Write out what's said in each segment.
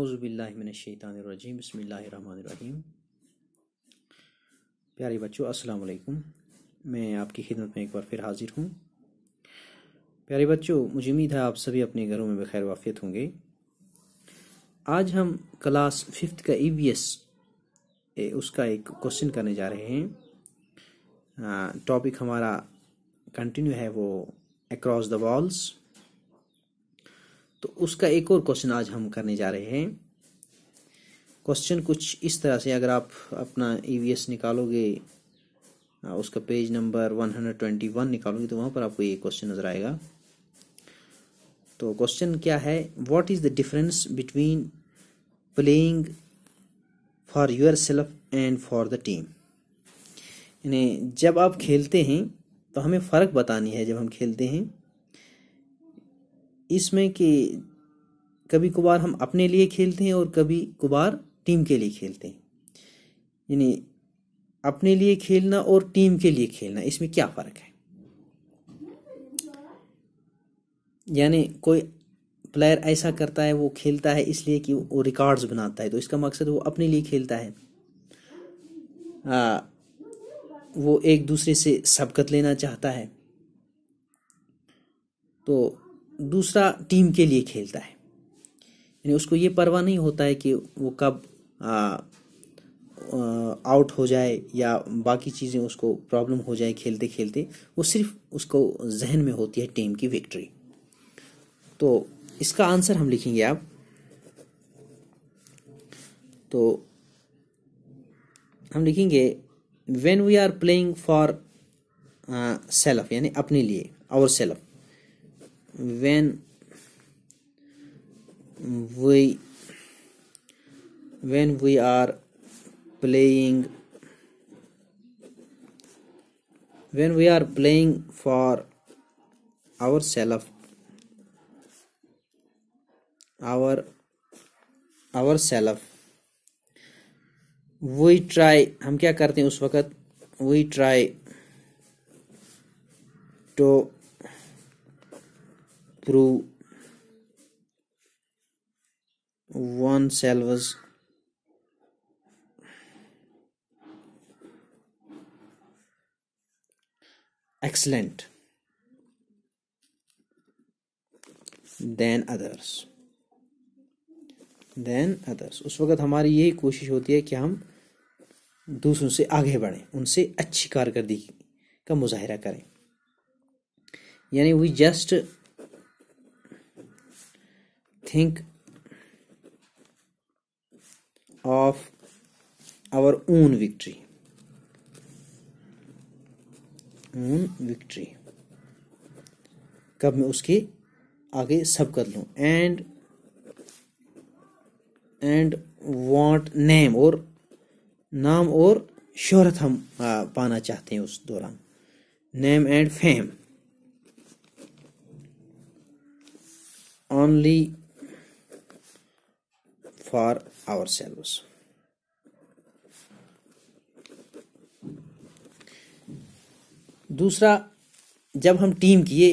अज़बिल्लिमिनशैतानरजीम बसमीम प्यारे बच्चों अस्सलाम वालेकुम मैं आपकी खिदमत में एक बार फिर हाज़िर हूँ प्यारे बच्चों मुझे उम्मीद है आप सभी अपने घरों में बखैर वाफियत होंगे आज हम क्लास फिफ्थ का ई e उसका एक क्वेश्चन करने जा रहे हैं टॉपिक हमारा कंटिन्यू है वो अक्रॉस द वॉल्स तो उसका एक और क्वेश्चन आज हम करने जा रहे हैं क्वेश्चन कुछ इस तरह से अगर आप अपना ई e निकालोगे उसका पेज नंबर 121 निकालोगे तो वहाँ पर आपको ये क्वेश्चन नज़र आएगा तो क्वेश्चन क्या है what is the difference between playing for yourself and for the team यानी जब आप खेलते हैं तो हमें फ़र्क बतानी है जब हम खेलते हैं इसमें कि कभी कभार हम अपने लिए खेलते हैं और कभी कुबार टीम के लिए खेलते हैं यानी अपने लिए खेलना और टीम के लिए खेलना इसमें क्या फ़र्क है यानी कोई प्लेयर ऐसा करता है वो खेलता है इसलिए कि वो रिकॉर्ड्स बनाता है तो इसका मकसद वो अपने लिए खेलता है आ, वो एक दूसरे से सबकत लेना चाहता है तो दूसरा टीम के लिए खेलता है यानी उसको ये परवाह नहीं होता है कि वो कब आउट हो जाए या बाकी चीज़ें उसको प्रॉब्लम हो जाए खेलते खेलते वो सिर्फ उसको जहन में होती है टीम की विक्ट्री तो इसका आंसर हम लिखेंगे आप तो हम लिखेंगे when we are playing for self यानी अपने लिए ourself when we when we are playing when we are playing for ourselves our ourselves we try हम क्या करते हैं उस वक्त we try to prove oneself excellent than others than others उस वक्त हमारी यही कोशिश होती है कि हम दूसरों से आगे बढ़ें उनसे अच्छी कारकर्दगी का मुजाहरा करें यानी we just think of our own victory own victory कब मैं उसके आगे सब कर लूँ एंड एंड वांट नेम और नाम और शोहरत हम आ, पाना चाहते हैं उस दौरान name and fame only for ourselves. दूसरा जब हम टीम की ये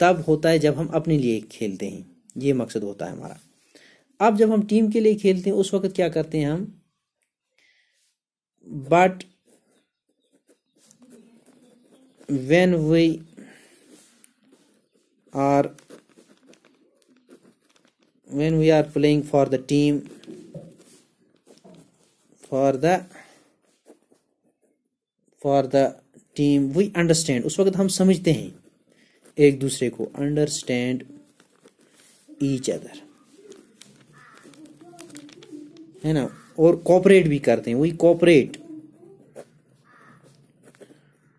तब होता है जब हम अपने लिए खेलते हैं ये मकसद होता है हमारा अब जब हम टीम के लिए खेलते हैं उस वक्त क्या करते हैं हम but when we are when we are playing for the team for the for the team we understand उस वक्त हम समझते हैं एक दूसरे को अंडरस्टैंड ईच अदर है ना और कॉपरेट भी करते हैं we cooperate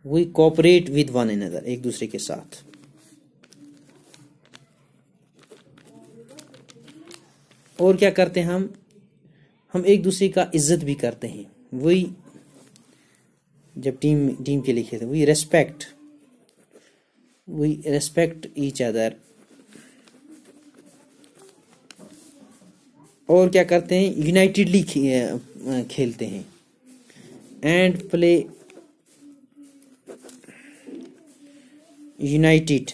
we cooperate with one another एक दूसरे के साथ और क्या करते हैं हम हम एक दूसरे का इज्जत भी करते हैं वही जब टीम टीम के लिए खेलते वही रेस्पेक्ट वही रेस्पेक्ट ईच अदर और क्या करते हैं यूनाइटेडली खेलते हैं एंड प्ले यूनाइटेड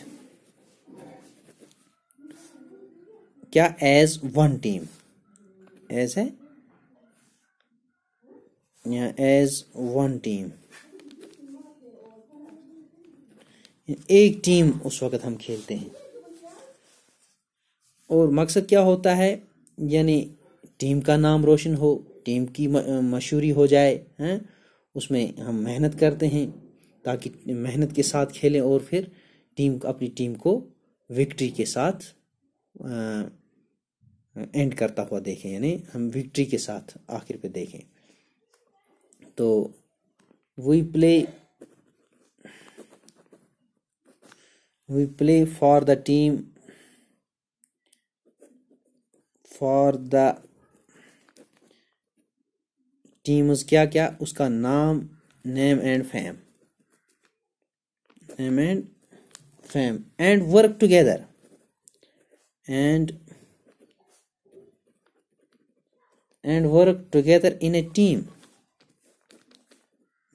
क्या एज वन टीम एज है एज वन टीम एक टीम उस वक्त हम खेलते हैं और मकसद क्या होता है यानी टीम का नाम रोशन हो टीम की मशहूरी हो जाए हैं उसमें हम मेहनत करते हैं ताकि मेहनत के साथ खेलें और फिर टीम अपनी टीम को विक्ट्री के साथ आ, एंड करता हुआ देखें यानी हम विक्ट्री के साथ आखिर पे देखें तो we play we play for the team for the teams क्या क्या उसका नाम name and fame name and fame and work together and and work together in a team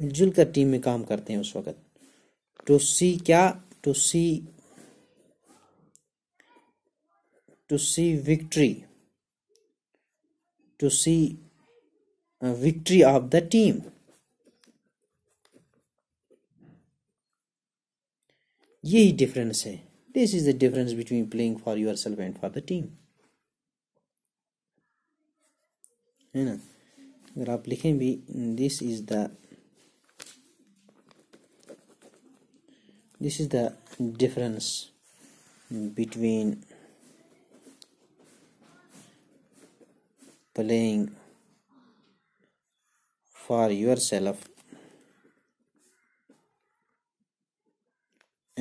मिलजुल कर टीम में काम करते हैं उस वक्त टू सी क्या to see to see victory to see victory of the team यही डिफरेंस है this is the difference between playing for yourself and for the team है ना अगर आप लिखें भी this is the this is the difference between playing for yourself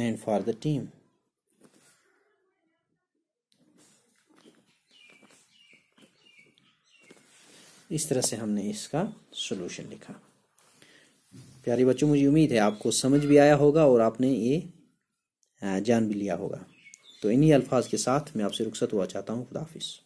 and for the team इस तरह से हमने इसका सोल्यूशन लिखा प्यारे बच्चों मुझे उम्मीद है आपको समझ भी आया होगा और आपने ये जान भी लिया होगा तो इन्हीं अल्फाज के साथ मैं आपसे रुखसत हुआ चाहता हूँ खुदाफिज़